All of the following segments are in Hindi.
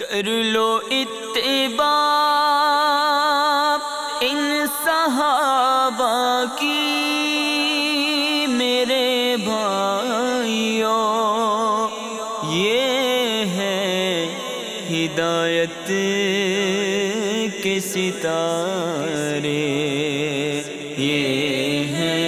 कर लो इतबा इन सहाबा की मेरे भाइयों ये है हिदायत के सितारे ये है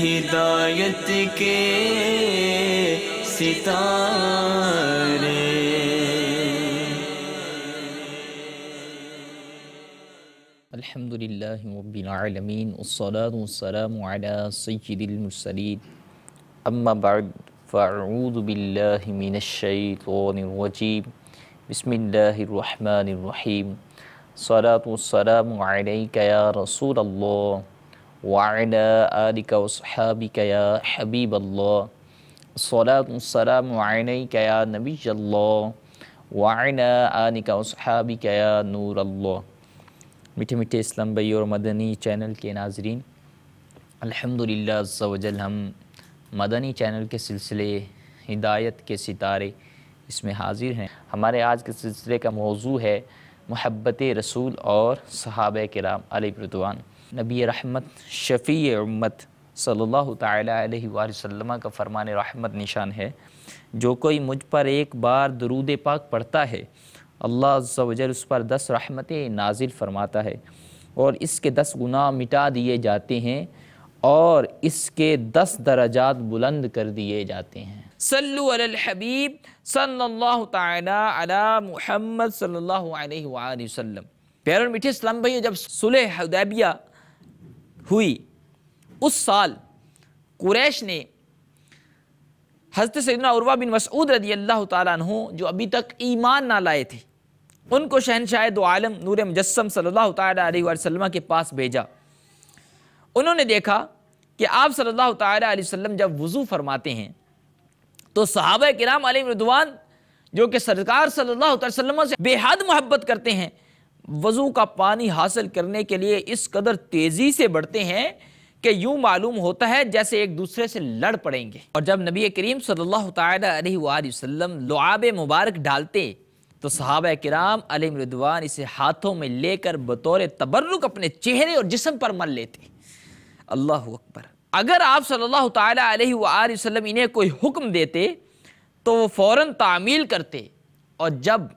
हिदायत के सितारे لله رب العالمين والصلاة والسلام على سيد المرسلين أما بعد فأعوذ بالله من الشيطان الرجيم بسم الله الرحمن الرحيم صلاة والسلام عليك يا رسول الله وعلى آلك وصحابك يا حبيب الله صلاة والسلام عليك يا نبي الله وعلى آلك وصحابك يا نور الله मीठे मीठे इस्लाम भाई और मदनी चैनल के नाजरीन अल्हम्दुलिल्लाह हम मदनी चैनल के सिलसिले हिदायत के सितारे इसमें हाजिर हैं हमारे आज के सिलसिले का मौजू है महब्बत रसूल और सहाब कराम अलबरदवान नबी रहमत शफ़ी उम्मत सल्ला तसल्म का फ़रमान रहमत निशान है जो कोई मुझ पर एक बार दरूद पाक पढ़ता है अल्लाह उस पर दस रहमतें नाजिल फरमाता है और इसके दस गुनाह मिटा दिए जाते हैं और इसके दस दर्जात बुलंद कर दिए जाते हैं सल्लुलहबीब सल्लल्लाहु ताला अला मुहम्मद सल्लल्लाहु अलैहि वसल्लम मीठे इस्लाम भाई जब सुलह हुई उस साल कुरैश ने हज़रत सदना उर्वा बिन मसूद रदी अल्लाह तु जो अभी तक ईमान ना लाए थे उनको शहनशाह दो आलम नूर मुजस्म सल्लल्लाहु के पास भेजा उन्होंने देखा कि आप सल्लल्लाहु अलैहि जब वज़ू फरमाते हैं तो सहाब कराम रदवान जो कि सरकार सल्लल्लाहु अलैहि से बेहद मोहब्बत करते हैं वज़ू का पानी हासिल करने के लिए इस कदर तेज़ी से बढ़ते हैं कि यूँ मालूम होता है जैसे एक दूसरे से लड़ पड़ेंगे और जब नबी करीम सल्ला अलैहि लुआब मुबारक डालते तो सहाब कराम अली रिदवान इसे हाथों में लेकर बतौर तबर्रुक अपने चेहरे और जिसम पर मल लेते अल्लाह अकबर अगर आप सल्लल्लाहु अलैहि वसल्लम इन्हें कोई हुक्म देते तो वो फ़ौर तामील करते और जब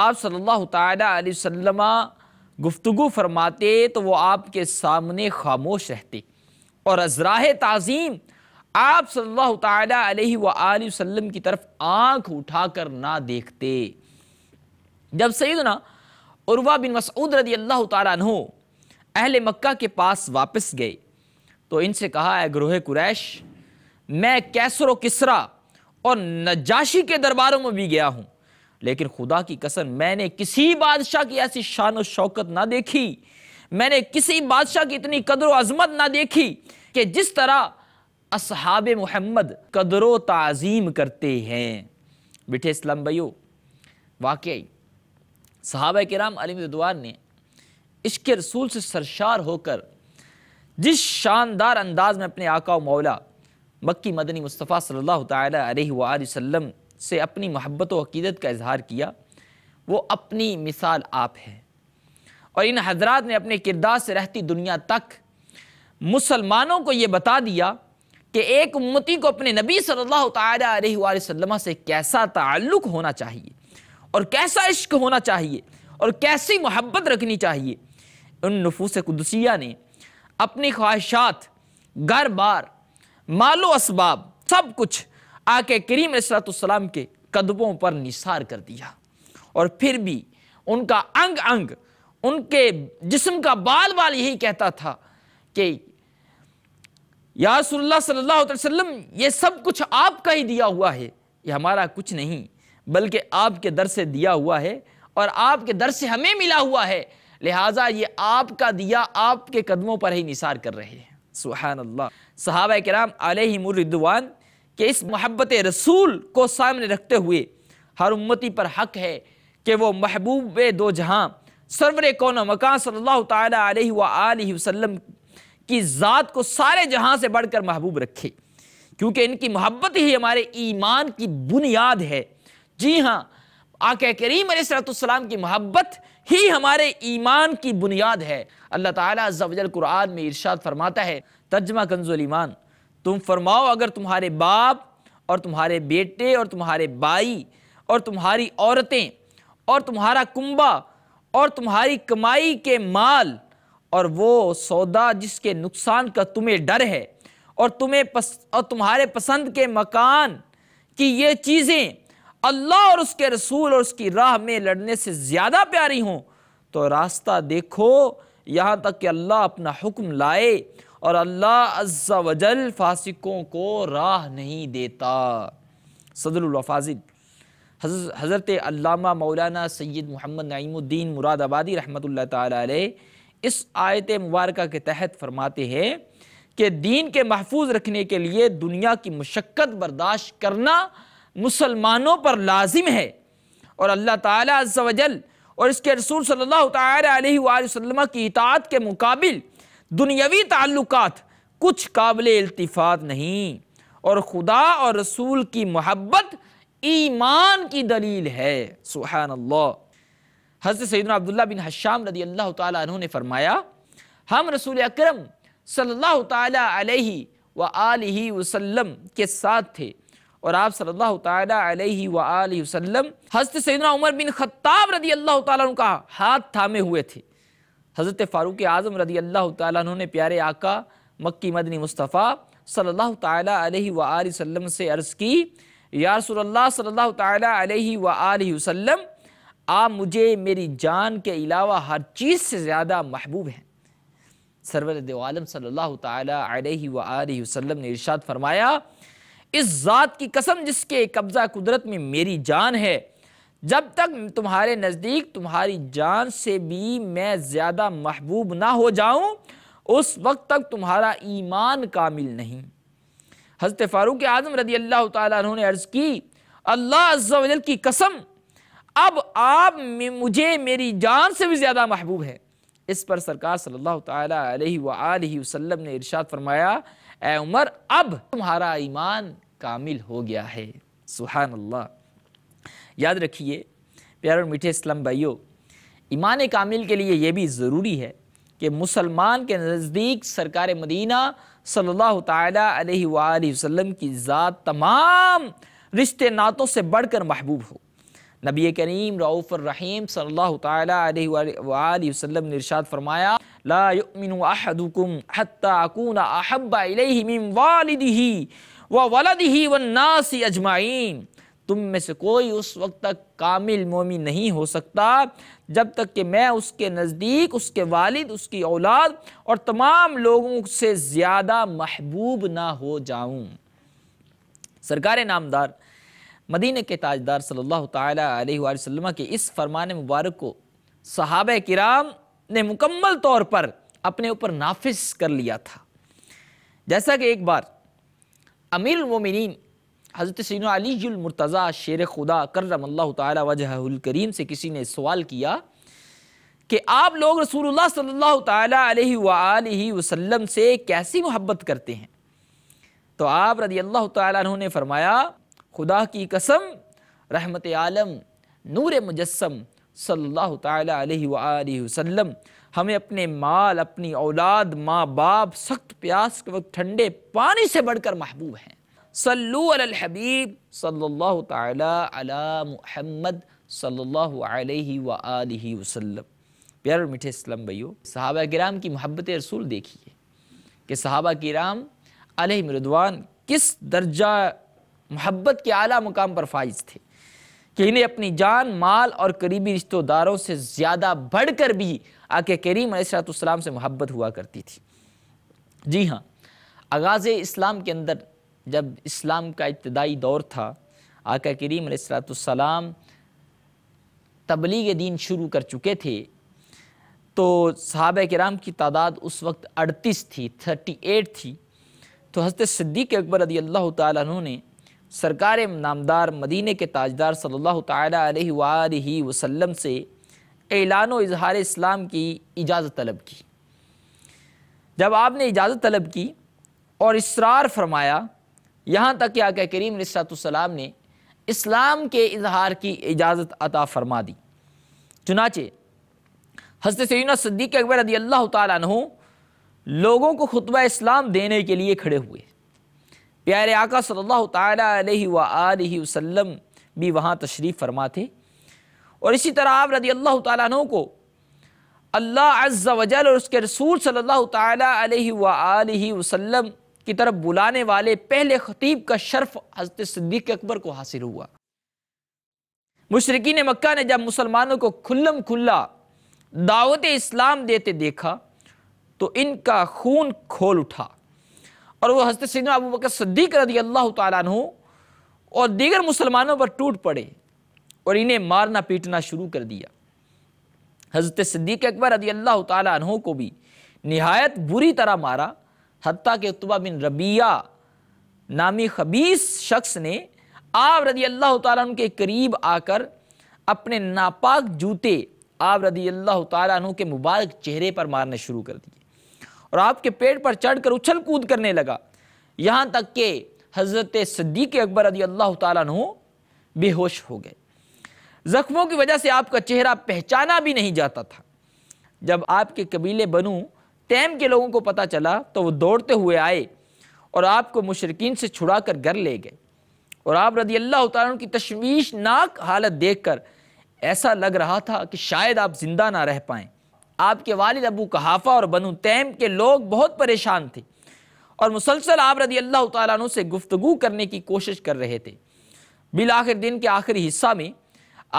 आप सल्लल्लाहु अलैहि वसल्लम गुफ्तु फरमाते तो वो आपके सामने खामोश रहते और अजराह तज़ीम आप सल्लल्लाहु अलैहि वसल्लम की तरफ आंख उठाकर ना देखते जब सईदना उर्वा बिन मसूद रदी अल्लाह तु अहल मक्का के पास वापस गए तो इनसे कहा है ग्रोह कुरैश मैं कैसर किसरा और नजाशी के दरबारों में भी गया हूँ लेकिन खुदा की कसम मैंने किसी बादशाह की ऐसी शान और शौकत ना देखी मैंने किसी बादशाह की इतनी कदर अजमत ना देखी कि जिस तरह असहाब मोहम्मद कदर तज़ीम करते हैं बिठे इस्लाम भाइयों वाकई सहाब कराम अलमदवान ने इश्क रसूल से सरशार होकर जिस शानदार अंदाज में अपने आका व मौला मक्की मदनी मुस्तफ़ा सल्लल्लाहु अलैहि वसल्लम से अपनी मोहब्बत व अकीदत का इजहार किया वो अपनी मिसाल आप है और इन हजरात ने अपने किरदार से रहती दुनिया तक मुसलमानों को ये बता दिया कि एक उम्मती को अपने नबी सल्लल्लाहु अलैहि वसल्लम से कैसा ताल्लुक़ होना चाहिए और कैसा इश्क होना चाहिए और कैसी मोहब्बत रखनी चाहिए उन नफूस कुदसिया ने अपनी ख्वाहिशात घर बार मालो इसबाब सब कुछ आके करीम सलाम के कदमों पर निसार कर दिया और फिर भी उनका अंग अंग उनके जिस्म का बाल बाल यही कहता था कि यासल्ला सल्ला वसम ये सब कुछ आपका ही दिया हुआ है ये हमारा कुछ नहीं बल्कि आपके दर से दिया हुआ है और आपके दर से हमें मिला हुआ है लिहाजा ये आपका दिया आपके कदमों पर ही निसार कर रहे हैं सुहान अल्लाह साहब कराम आलमरदवान के इस मोहब्बत रसूल को सामने रखते हुए हर उम्मती पर हक है कि वो महबूब दो जहाँ सरवर कौन मकान सल्ला तसम की ज़ात को सारे जहाँ से बढ़कर महबूब रखे क्योंकि इनकी मोहब्बत ही हमारे ईमान की बुनियाद है जी हाँ आके करीम सलाम की मोहब्बत ही हमारे ईमान की बुनियाद है अल्लाह ताला अज़्ज़वजल कुरान में इरशाद फरमाता है तर्जमा कंजुल ईमान तुम फरमाओ अगर तुम्हारे बाप और तुम्हारे बेटे और तुम्हारे भाई और तुम्हारी औरतें और तुम्हारा कुंबा और तुम्हारी कमाई के माल और वो सौदा जिसके नुकसान का तुम्हें डर है और तुम्हें पस, और तुम्हारे पसंद के मकान की ये चीज़ें अल्लाह और उसके रसूल और उसकी राह में लड़ने से ज़्यादा प्यारी हों तो रास्ता देखो यहाँ तक कि अल्लाह अपना हुक्म लाए और अल्लाह अज्जा वजल फासिकों को राह नहीं देता सदरुल्फाजिल हज़रत अल्लामा मौलाना सैयद मोहम्मद नईमुद्दीन मुरादाबादी रहमत इस आयत मुबारक के तहत फरमाते हैं कि दीन के महफूज रखने के लिए दुनिया की मशक्क़त बर्दाश्त करना मुसलमानों पर लाजिम है और अल्लाह ताला अज्जवजल और इसके रसूल सल्लल्लाहु अलैहि वसल्लम की इतात के मुकाबिल दुनियावी ताल्लुक कुछ काबिल अल्तफ़ात नहीं और खुदा और रसूल की मोहब्बत ईमान की दलील है सुहान अल्लाह हज़रत सैदन अब्दुल्ला बिन हश्याम रदी अल्लाह तु ने फरमाया हम रसूल अक्रम सल्लल्लाहु अलैहि व आलि वसल्लम के साथ थे और आप सल्लल्लाहु अलैहि वसल्लम हजरत सैदना उमर बिन खत्ताब रदी अल्लाह तु का हाथ थामे हुए थे हज़रत फ़ारूक आज़म रदी अल्लाह तु ने प्यारे आका मक्की मदनी मुस्तफ़ा सल्लल्लाहु अलैहि वसल्लम से अर्ज़ की या रसूलुल्लाह सल्लल्लाहु अलैहि वसल्लम आप मुझे मेरी जान के अलावा हर चीज़ से ज़्यादा महबूब हैं सरवर दे सल्ला सल्लल्लाहु वसम ने इर्शाद फरमाया इस ज़ात की कसम जिसके कब्ज़ा कुदरत में मेरी जान है जब तक तुम्हारे नज़दीक तुम्हारी जान से भी मैं ज़्यादा महबूब ना हो जाऊँ उस वक्त तक तुम्हारा ईमान कामिल नहीं हज़रत फ़ारूक आज़म रदी अल्लाह तु ने अर्ज़ की अल्लाह अज्जल की कसम अब आप मुझे मेरी जान से भी ज़्यादा महबूब है इस पर सरकार सल्लल्लाहु सल्ला वसल्लम ने इरशाद फरमाया ए उमर अब तुम्हारा ईमान कामिल हो गया है सुहान अल्लाह याद रखिए प्यार और मीठे इस्लाम भाइयों ईमान कामिल के लिए यह भी ज़रूरी है कि मुसलमान के नज़दीक सरकार मदीना सल्लल्लाहु अलैहि वसल्लम की ज़ात तमाम रिश्ते नातों से बढ़कर महबूब हो नबी करीम रऊफ़ रहीम सल्लल्लाहु अलैहि वसल्लम ने इरशाद फरमाया ला युमिनु अहदुकुम हत्ता अकून अहब्बा इलैहि मिन वालिदिही व वलद ही व नासी अजमाइन तुम में से कोई उस वक्त तक कामिल मोमी नहीं हो सकता जब तक कि मैं उसके नज़दीक उसके वालिद उसकी औलाद और तमाम लोगों से ज़्यादा महबूब ना हो जाऊँ सरकार नामदार मदीने के ताजदार सल्लल्लाहु अलैहि वसल्लम के इस फरमान मुबारक को सहाब किराम ने मुकम्मल तौर पर अपने ऊपर नाफिज कर लिया था जैसा कि एक बार अमीर अमीरमिन हज़रत सीन अलीमरतज़ा शेर खुदा करम अल्लाह तजहकरीम से किसी ने सवाल किया कि आप लोग रसूल सल्ला अलैहि से कैसी मोहब्बत करते हैं तो आप रदी अल्लाह तु ने फरमाया खुदा की कसम रहमत आलम नूर मुजस्म सल्ला अलैहि वसल्लम हमें अपने माल अपनी औलाद माँ बाप सख्त प्यास के वक्त ठंडे पानी से बढ़कर महबूब हैं सल्लू अल हबीब सल्लल्लाहु ताला अला मुहम्मद सल्लल्लाहु अलैहि व आलिहि वसल्लम प्यार मीठे इस्लाम भैयो सहाबा किराम की मोहब्बत रसूल देखिए कि सहाबा किराम मरदवान किस दर्जा मोहब्बत के आला मुकाम पर फाइज थे कि इन्हें अपनी जान माल और करीबी रिश्तेदारों से ज़्यादा बढ़कर भी आके करीम सलाम से मोहब्बत हुआ करती थी जी हाँ आगाज़ इस्लाम के अंदर जब इस्लाम का इब्तदाई दौर था आका करीम सलाम तबलीग दीन शुरू कर चुके थे तो सहाब कराम की तादाद उस वक्त अड़तीस थी थर्टी एट थी तो हजरत सिद्दीक अकबर रदी अल्लाह तु ने सरकार नामदार मदीने के ताजदार सल्लल्लाहु अलैहि वसल्लम से ऐलान व इजहार इस्लाम की इजाज़त तलब की जब आपने इजाज़त तलब की और इसरार फरमाया यहाँ तक कि आका करीम रसलाम ने इस्लाम के इजहार की इजाज़त अता फरमा दी चुनाचे हजरत सैन सद्दीक अकबर रदी अल्लाह तु लोगों को खुतबा इस्लाम देने के लिए खड़े हुए प्यारे आका सल्लल्लाहु अलैहि वसल्लम भी वहाँ तशरीफ़ फरमा थे और इसी तरह आप रदी अल्लाह तु को अल्लाह अज्जा वजल और उसके रसूल सल्लल्लाहु अलैहि वसल्लम की तरफ बुलाने वाले पहले खतीब का शर्फ हजरत सिद्दीक अकबर को हासिल हुआ मुशरकिन मक्का ने जब मुसलमानों को खुल्लम खुल्ला दावत इस्लाम देते देखा तो इनका खून खोल उठा और वह हजरत सिद्दीक अबू बकर सिद्दीक रदी अल्लाह तु और दीगर मुसलमानों पर टूट पड़े और इन्हें मारना पीटना शुरू कर दिया हज़रत सिद्दीक अकबर रदी अल्लाह तहों को भी नहायत बुरी तरह मारा हती के उतबा बिन रबिया नामी खबीस शख्स ने आब रदी अल्लाह तु के करीब आकर अपने नापाक जूते आप रदी अल्लाह तु के मुबारक चेहरे पर मारने शुरू कर दिए और आपके पेट पर चढ़कर उछल कूद करने लगा यहाँ तक कि हज़रत सद्दीक अकबर रदी अल्लाह तु बेहोश हो गए जख्मों की वजह से आपका चेहरा पहचाना भी नहीं जाता था जब आपके कबीले बनु तैम के लोगों को पता चला तो वो दौड़ते हुए आए और आपको मुशरकिन से छुड़ा कर घर ले गए और आप रदी अल्लाह तुम की तशवीशनाक हालत देख कर ऐसा लग रहा था कि शायद आप ज़िंदा ना रह पाए आपके वालिद अबू कहाफ़ा और बनु तैम के लोग बहुत परेशान थे और मुसलसल आप रदी अल्लाह तु से गुफ्तु करने की कोशिश कर रहे थे बिल आखिर दिन के आखिरी हिस्सा में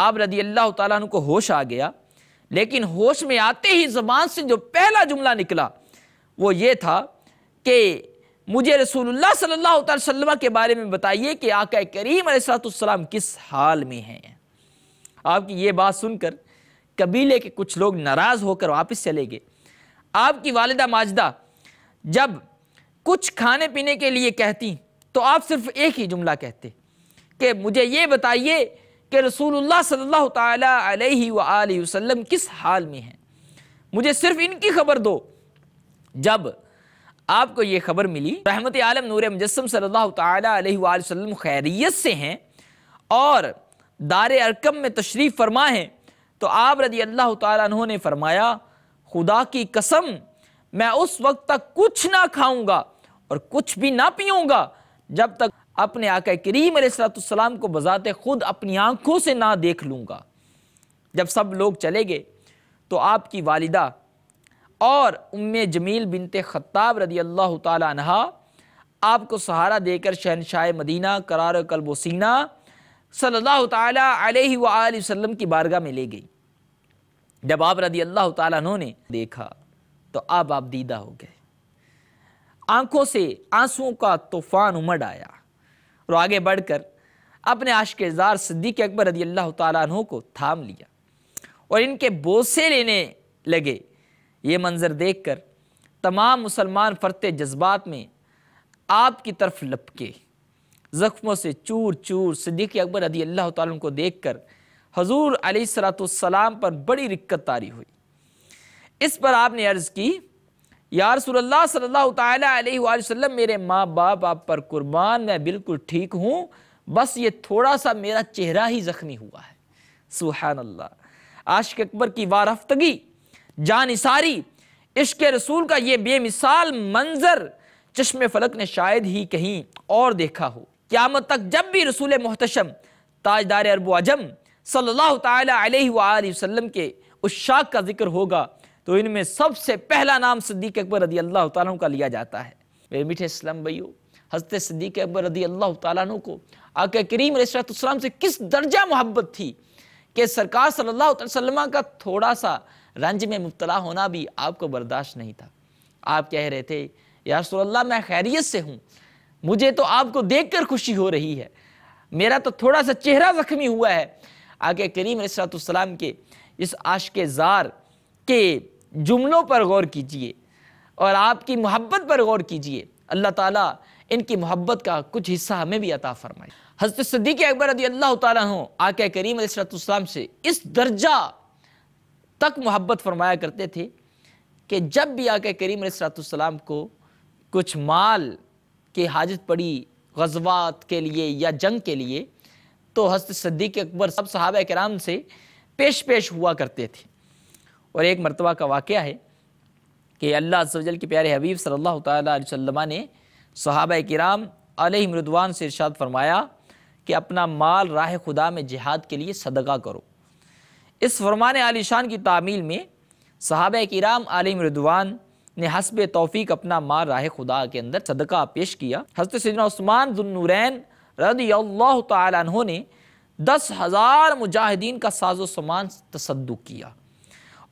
आप रदी अल्लाह तला को होश आ गया लेकिन होश में आते ही ज़बान से जो पहला जुमला निकला वो ये था कि मुझे रसूलुल्लाह सल्लल्लाहु अलैहि वसल्लम के बारे में बताइए कि आका करीम सलाम किस हाल में हैं आपकी ये बात सुनकर कबीले के कुछ लोग नाराज़ होकर वापस चले गए आपकी वालदा माजदा जब कुछ खाने पीने के लिए कहती तो आप सिर्फ एक ही जुमला कहते कि मुझे ये बताइए कि रसूलुल्लाह सल्लल्लाहु ताला अलैहि वसल्लम किस हाल में हैं मुझे सिर्फ इनकी खबर दो जब आपको ये खबर मिली रहमत आलम नूर मुजस्म सल्लल्लाहु ताला अलैहि वसल्लम खैरियत से हैं और दार अरकम में तशरीफ़ फरमा हैं तो आप रदी अल्लाह तु ने फरमाया खुदा की कसम मैं उस वक्त तक कुछ ना खाऊंगा और कुछ भी ना पीऊँगा जब तक अपने आका करीम सलाम को बजाते खुद अपनी आंखों से ना देख लूँगा जब सब लोग चले गए तो आपकी वालिदा और उम जमील बिनते ख़त्ताब रदी अल्लाह तहा आपको सहारा देकर शहनशाह मदीना करार सीना सल्लल्लाहु अलैहि वसल्लम की बारगाह में ले गई जब आप रदी अल्लाह ने देखा तो आप आप दीदा हो गए आंखों से आंसुओं का तूफान उमड़ आया और आगे बढ़कर अपने आशकेजार सिद्दीक अकबर रदी अल्लाह तु को थाम लिया और इनके बोसे लेने लगे ये मंज़र देख कर तमाम मुसलमान फरते जज्बात में आपकी तरफ लपके ज़ख्मों से चूर चूर सिद्दीक अकबर रदी अल्लाह तु को देख कर हजूर अली सलाम पर बड़ी रिक्कत तारी हुई इस पर आपने अर्ज़ की यार रसोल्ला सल्लल्लाहु अलैहि वसल्लम मेरे माँ बाप आप पर कुर्बान मैं बिल्कुल ठीक हूँ बस ये थोड़ा सा मेरा चेहरा ही ज़ख्मी हुआ है सुहान अल्लाह आशिक अकबर की वारफ्तगी जान इसारी इश्क रसूल का ये बेमिसाल मंजर चश्मे फलक ने शायद ही कहीं और देखा हो क्यामत तक जब भी रसूल मोहतशम ताजदार अरब अजम सल्लल्लाहु अलैहि वसल्लम के उस शाख का जिक्र होगा तो इनमें सबसे पहला नाम सिद्दीक अकबर रदी अल्लाह तु का लिया जाता है मेरे मीठे इस्लाम भैयो हजरत सिद्दीक अकबर रदी अल्लाह तु को आके करीम रसलाम से किस दर्जा मोहब्बत थी कि सरकार सल्ला वसलमा का थोड़ा सा रंज में मुबतला होना भी आपको बर्दाश्त नहीं था आप कह रहे थे या मैं खैरियत से हूँ मुझे तो आपको देख कर खुशी हो रही है मेरा तो थोड़ा सा चेहरा ज़ख्मी हुआ है आके करीम सलाम के इस आश के ज़ार के जुमलों पर गौर कीजिए और आपकी मोहब्बत पर गौर कीजिए अल्लाह ताला इनकी मोहब्बत का कुछ हिस्सा हमें भी अता फरमाए हजरत सदीक अकबर रदी अल्लाह तु आका करीम सलाम से इस दर्जा तक मोहब्बत फरमाया करते थे कि जब भी आके करीम सलाम को कुछ माल की हाजत पड़ी गजवात के लिए या जंग के लिए तो हस्त सदीक अकबर सब सहाबा कराम से पेश पेश हुआ करते थे और एक मरतबा का वाक़ है कि अल्लाह सजल के प्यारे हबीब सल्ला तसल्मा ने सहाब कराम मृदवान से इरशाद फरमाया कि अपना माल राह खुदा में जिहाद के लिए सदका करो इस फरमान आलिशान की तामील में सहाब कराम मृदवान ने हसब तोफ़ी अपना माल राह खुदा के अंदर सदका पेश किया हजरत सजना जुन्नूरैन रदी अल्लाह ने दस हज़ार मुजाहिदीन का साजो सामान तसदुक किया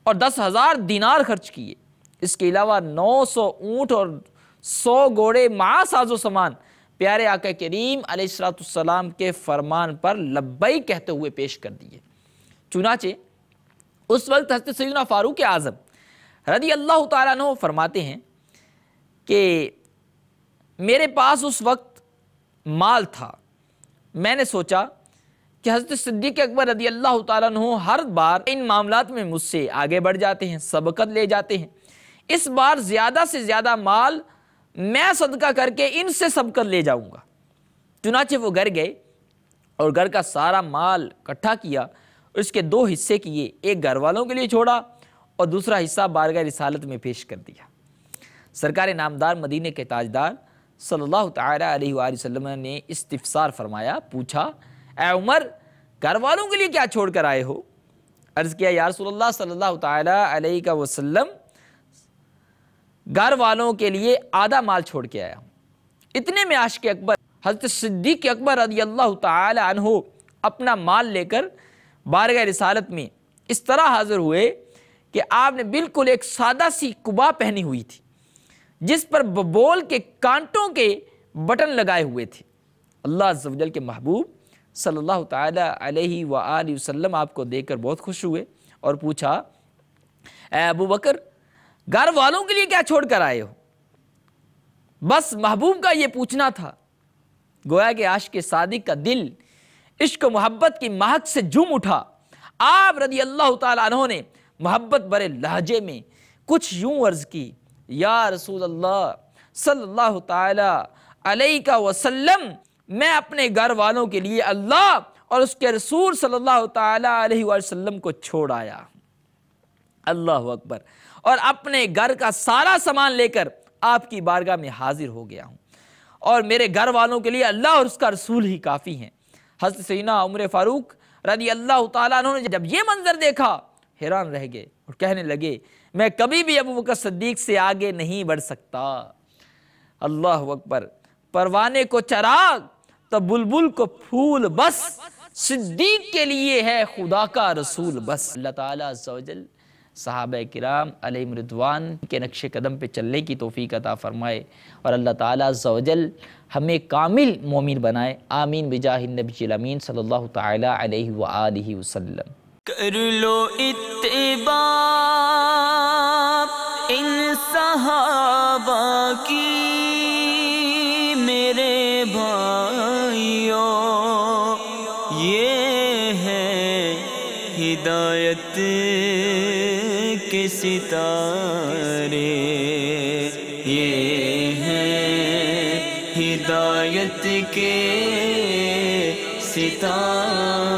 और दस हज़ार दिनार खर्च किए इसके अलावा नौ सौ ऊँट और सौ घोड़े माँ साजो सामान प्यारे आका करीम अलैहिस्सलाम के फरमान पर लब्बई कहते हुए पेश कर दिए चुनाचे उस वक्त हजरत सैदना फ़ारूक आज़म रदी अल्लाह तु फरमाते हैं कि मेरे पास उस वक्त माल था मैंने सोचा कि हजरत सिद्दीक अकबर रदी अल्लाह तु हर बार इन मामला में मुझसे आगे बढ़ जाते हैं सबकत ले जाते हैं इस बार ज़्यादा से ज़्यादा माल मैं सदका करके इनसे सबकत ले जाऊँगा चुनाचे वो घर गए और घर का सारा माल इकट्ठा किया उसके दो हिस्से किए एक घर वालों के लिए छोड़ा और दूसरा हिस्सा बारगह रिसालत में पेश कर दिया सरकार नामदार मदीने के ताजदार सल्लल्लाहु अलैहि वसल्लम ने इस्तफसार फरमाया पूछा ए उमर घर वालों के लिए क्या छोड़ कर आए हो अर्ज़ किया या रसोल्ला सल्ला तसलम घर वालों के लिए आधा माल छोड़ के आया इतने में आश के अकबर हजरत सिद्दीक अकबर रदी अल्लाह तहो अपना माल लेकर बारगाह रसालत में इस तरह हाज़िर हुए कि आपने बिल्कुल एक सादा सी कुबा पहनी हुई थी जिस पर बबोल के कांटों के बटन लगाए हुए थे अल्लाह जवजल के महबूब सल्लल्लाहु ताला अलैहि वसल्लम आपको देखकर बहुत खुश हुए और पूछा अबू बकर घर वालों के लिए क्या छोड़ कर आए हो बस महबूब का ये पूछना था गोया कि आश के सादिक का दिल इश्क मोहब्बत की महक से झूम उठा आप रदी अल्लाह तहों ने मोहब्बत बड़े लहजे में कुछ यूं अर्ज़ की या रसूल अल्लाह सल्लल्लाहु ताला अलैहि वसल्लम मैं अपने घर वालों के लिए अल्लाह और उसके रसूल सल्लल्लाहु अलैहि वसल्लम को छोड़ आया अल्लाह अकबर और अपने घर का सारा सामान लेकर आपकी बारगाह में हाजिर हो गया हूँ और मेरे घर वालों के लिए अल्लाह और उसका रसूल ही काफ़ी हैं हजरत सीना उमर फ़ारूक रदी अल्लाह तुमने जब ये मंज़र देखा हैरान रह गए और कहने लगे मैं कभी भी अबू बकर सद्दीक से आगे नहीं बढ़ सकता अल्लाह अकबर परवाने को चराग तो बुलबुल को फूल बस सिद्दीक के लिए है खुदा का रसूल बस अल्लाह ताला साहब कराम मृदवान के नक्श कदम पे चलने की तोफ़ी अता फ़रमाए और अल्लाह ताली हमें कामिल मोमिन बनाए आमीन बिजाहिनबीमीन सल्ला तसल्म कर लो इतबा इन सहाबा की इनायत के सितारे ये हैं हिदायत के सितारे